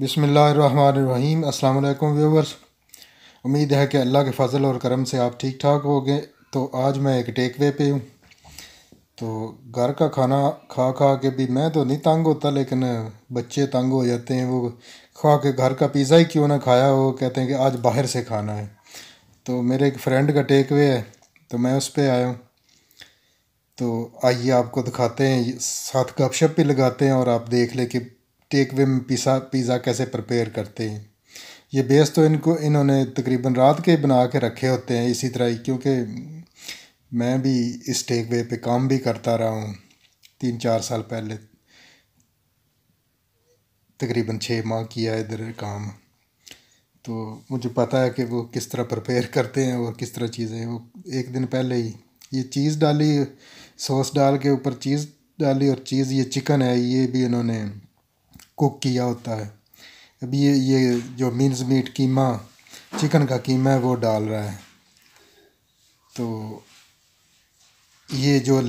बिसमीम् अल्लाम व्यूवर्स उम्मीद है कि अल्लाह के फजल और करम से आप ठीक ठाक हो गए तो आज मैं एक टेकवे पे हूँ तो घर का खाना खा खा के भी मैं तो नहीं तंग होता लेकिन बच्चे तंग हो जाते हैं वो खा के घर का पिज़्ज़ा ही क्यों ना खाया हो कहते हैं कि आज बाहर से खाना है तो मेरे एक फ्रेंड का टेकवे है तो मैं उस पर आया हूँ तो आइए आपको दिखाते हैं साथ गपशप भी लगाते हैं और आप देख लें कि टेक वे में पिज़्ज़ा पिज़्ज़ा कैसे प्रिपेयर करते हैं ये बेस तो इनको इन्होंने तकरीबन रात के बना के रखे होते हैं इसी तरह क्योंकि मैं भी इस टेक वे पर काम भी करता रहा हूँ तीन चार साल पहले तकरीबन छः माह किया है इधर काम तो मुझे पता है कि वो किस तरह प्रिपेयर करते हैं और किस तरह चीज़ें वो एक दिन पहले ही ये चीज़ डाली सॉस डाल के ऊपर चीज़ डाली और चीज़ ये चिकन है ये भी इन्होंने कुक किया होता है अभी ये ये जो मिन्स मीट कीमा चिकन का कीमा है वो डाल रहा है तो ये जो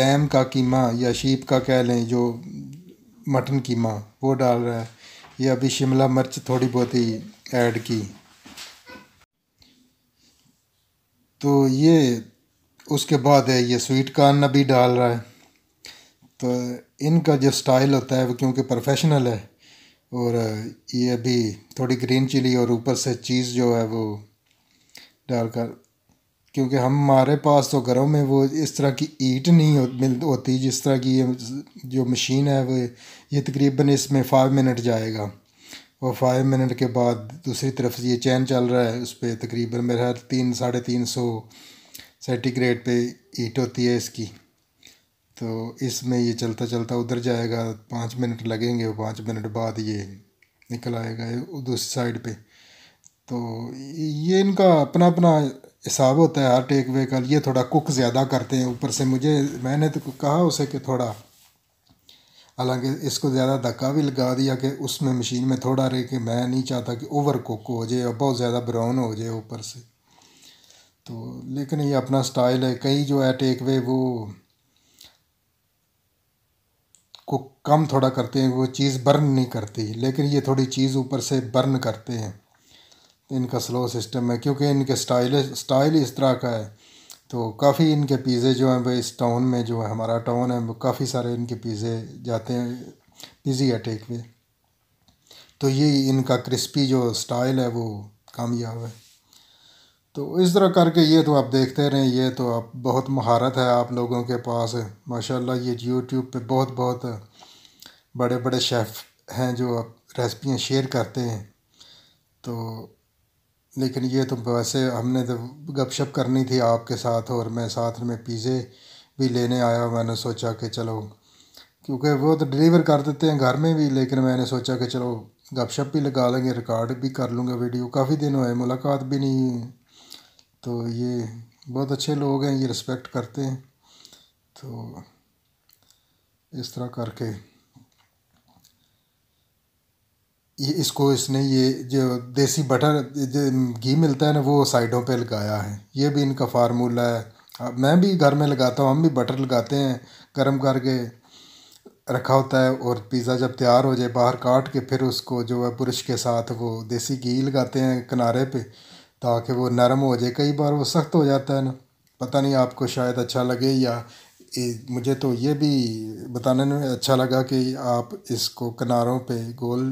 लैम का कीमा या शीप का कह लें जो मटन कीमा वो डाल रहा है ये अभी शिमला मिर्च थोड़ी बहुत ही ऐड की तो ये उसके बाद है ये स्वीट कॉर्न अभी डाल रहा है तो इनका जो स्टाइल होता है वो क्योंकि प्रोफेशनल है और ये अभी थोड़ी ग्रीन चिली और ऊपर से चीज़ जो है वो डालकर क्योंकि हमारे पास तो घरों में वो इस तरह की ईट नहीं हो, मिल होती जिस तरह की ये जो मशीन है वो ये तकरीबन इसमें फ़ाइव मिनट जाएगा और फाइव मिनट के बाद दूसरी तरफ ये चैन चल रहा है उस पर तकरीबन मेरे हर तीन साढ़े तीन सौ सेंटीग्रेड पर ईट होती है इसकी तो इसमें ये चलता चलता उधर जाएगा पाँच मिनट लगेंगे पाँच मिनट बाद ये निकल आएगा उस साइड पे तो ये इनका अपना अपना हिसाब होता है हर टेक वे का ये थोड़ा कुक ज़्यादा करते हैं ऊपर से मुझे मैंने तो कहा उसे कि थोड़ा हालांकि इसको ज़्यादा धक्का भी लगा दिया कि उसमें मशीन में थोड़ा रहे कि मैं नहीं चाहता कि ओवर कुक हो जाए और बहुत ज़्यादा ब्राउन हो जाए ऊपर से तो लेकिन ये अपना स्टाइल है कई जो है टेक वे वो को कम थोड़ा करते हैं वो चीज़ बर्न नहीं करती लेकिन ये थोड़ी चीज़ ऊपर से बर्न करते हैं तो इनका स्लो सिस्टम है क्योंकि इनके स्टाइल स्टाइल इस तरह का है तो काफ़ी इनके पिज़्ज़े जो हैं भाई इस टाउन में जो है हमारा टाउन है काफ़ी सारे इनके पिज़्ज़े जाते हैं पिज़ी है टेक वे तो ये इनका क्रिस्पी जो स्टाइल है वो कामयाब है तो इस तरह करके ये तो आप देखते रहें ये तो आप बहुत महारत है आप लोगों के पास माशाल्लाह ये यूट्यूब पे बहुत बहुत बड़े बड़े शेफ़ हैं जो आप रेसिपियाँ शेयर करते हैं तो लेकिन ये तो वैसे हमने तो गपशप करनी थी आपके साथ और मैं साथ में पिज़े भी लेने आया मैंने सोचा कि चलो क्योंकि वो तो डिलीवर कर देते हैं घर में भी लेकिन मैंने सोचा कि चलो गपशप भी लगा लेंगे रिकॉर्ड भी कर लूँगा वीडियो काफ़ी दिन हुए मुलाकात भी नहीं तो ये बहुत अच्छे लोग हैं ये रिस्पेक्ट करते हैं तो इस तरह करके ये इसको इसने ये जो देसी बटर जो घी मिलता है ना वो साइडों पे लगाया है ये भी इनका फार्मूला है मैं भी घर में लगाता हूँ हम भी बटर लगाते हैं गर्म करके रखा होता है और पिज़्ज़ा जब तैयार हो जाए बाहर काट के फिर उसको जो है पुरुष के साथ वो देसी घी लगाते हैं किनारे पे ताकि वो नरम हो जाए कई बार वो सख्त हो जाता है ना पता नहीं आपको शायद अच्छा लगे या मुझे तो ये भी बताने में अच्छा लगा कि आप इसको किनारों पे गोल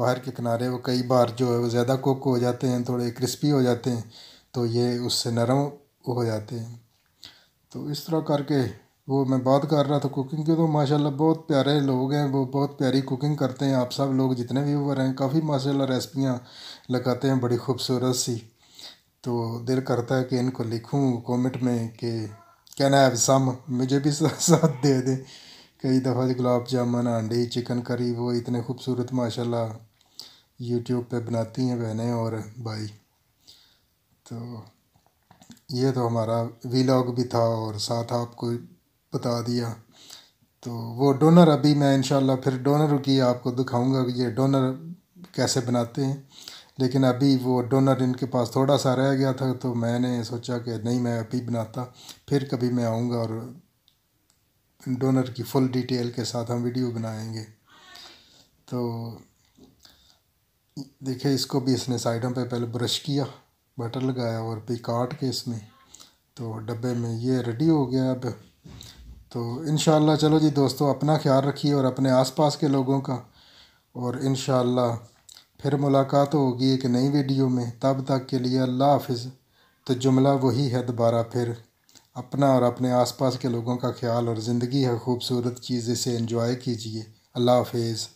बाहर के किनारे वो कई बार जो है वो ज़्यादा कुक हो जाते हैं थोड़े क्रिस्पी हो जाते हैं तो ये उससे नरम हो जाते हैं तो इस तरह करके वो मैं बात कर रहा था कुकिंग की तो माशाल्लाह बहुत प्यारे लोग हैं वो बहुत प्यारी कुकिंग करते हैं आप सब लोग जितने व्यूवर हैं काफ़ी माशाल्लाह रेसिपियाँ लगाते हैं बड़ी खूबसूरत सी तो दिल करता है कि इनको लिखूँ कमेंट में कि कैन हैव सम मुझे भी साथ दे दें कई दफ़ा गुलाब जामुन अंडे चिकन करी वो इतने खूबसूरत माशाल्लाह यूट्यूब पर बनाती हैं बहनें और भाई तो ये तो हमारा वीलॉग भी था और साथ आपको बता दिया तो वो डोनर अभी मैं इन फिर डोनर की आपको दिखाऊंगा कि ये डोनर कैसे बनाते हैं लेकिन अभी वो डोनर इनके पास थोड़ा सा रह गया था तो मैंने सोचा कि नहीं मैं अभी बनाता फिर कभी मैं आऊँगा और डोनर की फुल डिटेल के साथ हम वीडियो बनाएंगे तो देखिए इसको भी इसने साइडों पे पहले ब्रश किया बटर लगाया और भी काट के इसमें तो डब्बे में ये रेडी हो गया अब तो इन चलो जी दोस्तों अपना ख्याल रखिए और अपने आसपास के लोगों का और इन फिर मुलाकात होगी एक नई वीडियो में तब तक के लिए अल्लाह हाफिज़ तो जुमला वही है दोबारा फिर अपना और अपने आसपास के लोगों का ख्याल और ज़िंदगी है खूबसूरत चीज़ इसे इन्जॉय कीजिए अल्लाह हाफिज़